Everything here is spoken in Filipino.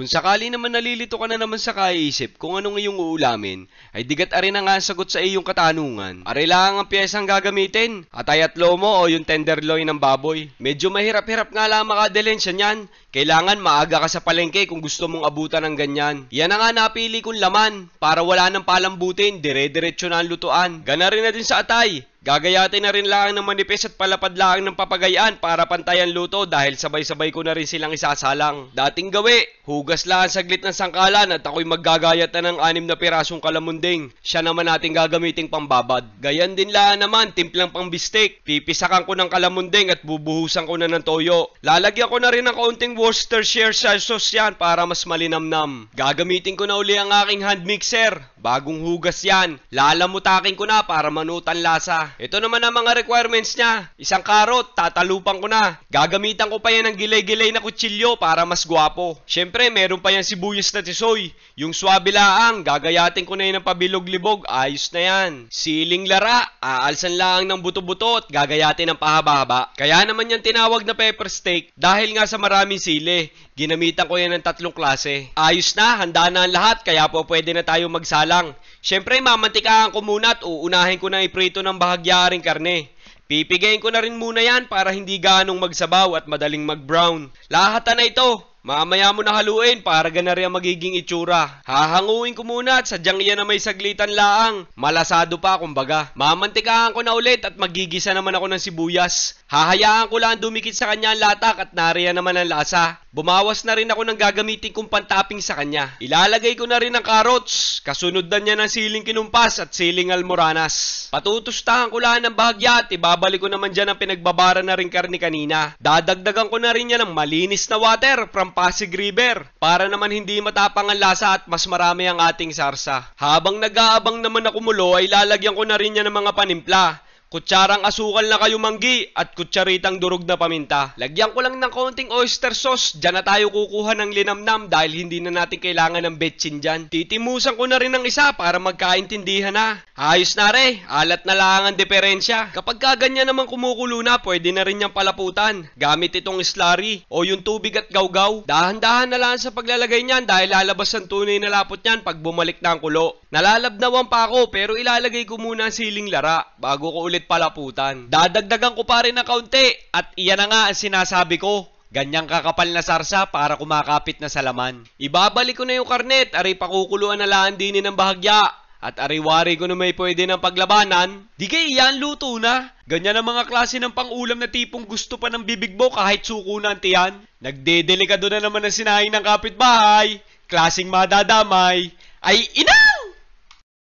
Kung sakali naman nalilito ka na naman sa kaisip kung anong iyong uulamin, ay digat arin ang sagot sa iyong katanungan. Are lang ang piyesang gagamitin, atay at lomo o yung tenderloin ng baboy. Medyo mahirap-hirap nga lang makadilensya niyan. Kailangan maaga ka sa palengke kung gusto mong abutan ng ganyan. Yan na nga napili kong laman para wala nang palambutin, dire-diretso na ang lutuan. Gana rin na din sa atay. Gagayatin na rin lang ng manipis at palapad lang ng papagayaan para pantayan luto dahil sabay-sabay ko na rin silang isasalang. Dating gawi, hugas lang saglit ng sangkalan at ako'y maggagayat na ng anim na pirasong kalamunding. Siya naman natin gagamiting pambabad. Gayan din lang naman, timplang pang pangbistik. Pipisakan ko ng kalamunding at bubuhusan ko na ng toyo. Lalagyan ko na rin ng kaunting Worcestershire sauce yan para mas malinamnam. Gagamitin ko na uli ang aking hand mixer. Bagong hugas yan. Lalamutakin ko na para manutan lasa. Ito naman ang mga requirements niya. Isang karot, tatalupan ko na. Gagamitan ko pa yan ng gilay-gilay na kutsilyo para mas guwapo. Siyempre, meron pa yan sibuyas na tisoy. Yung swabe laang, gagayatin ko na yan ng pabilog-libog. Ayos na yan. Siling lara, aalsan lang ng buto-buto at gagayatin ng pahababa. Kaya naman yan tinawag na pepper steak dahil nga sa maraming sili. Ginamitan ko yan ng tatlong klase. Ayos na, handa na ang lahat, kaya po pwede na tayo magsalang. Siyempre, mamantikaan ko muna at uunahin ko na iprito ng bahagi pagyaring karne. Pipigayin ko na rin muna yan para hindi ganong magsabaw at madaling mag-brown. Lahatan na ito. Mamaya mo na haluin para ganari ang magiging itsura. Hahanguin ko muna at sadyang iyan na may saglitan laang. Malasado pa kumbaga. Mamantikahan ko na ulit at magigisa naman ako ng sibuyas. Hahayaan ko lang dumikit sa kanya ang latak at nariyan naman ang lasa. Bumawas na rin ako ng gagamitin kong pantaping sa kanya. Ilalagay ko na rin ang carrots. Kasunod na niya ng siling kinumpas at siling almoranas. Patutustahan ko lahat ng bahagya at ibabalik ko naman dyan ang pinagbabara na rin karni kanina. Dadagdagan ko na rin niya ng malinis na water from Pasig River para naman hindi matapang ang lasa at mas marami ang ating sarsa. Habang nag-aabang naman ako mulo ay lalagyan ko na rin niya ng mga panimpla. Kutsarang asukal na kayo manggi at kutsaritang durog na paminta. Lagyan ko lang ng konting oyster sauce. Diyan na tayo kukuha ng linamnam dahil hindi na natin kailangan ng betsin dyan. Titimusan ko na rin ng isa para magkaintindihan na. Ayos na re, alat na lang ang diferensya. Kapag kaganyan naman kumukulo na, pwede na rin niyang palaputan. Gamit itong slurry o yung tubig at gawgaw. Dahan-dahan na lang sa paglalagay niyan dahil lalabas ang tunay na lapot niyan pag bumalik na ang kulo. Nalalabnawan pa ako pero ilalagay ko muna ang siling lara bago ko ulit ulit palaputan. Dadagdagan ko pa rin ng kaunti at iyan na nga ang sinasabi ko. Ganyang kakapal na sarsa para kumakapit na sa laman. Ibabalik ko na yung karnet, ari pakukuluan na laan dinin ng bahagya. At ariwari ko na may pwede ng paglabanan, di kay iyan luto na. Ganyan ang mga klase ng pangulam na tipong gusto pa ng bibigbo kahit suko na ang tiyan. Nagdedelikado na naman ang sinahin ng kapitbahay, klasing madadamay. Ay ina!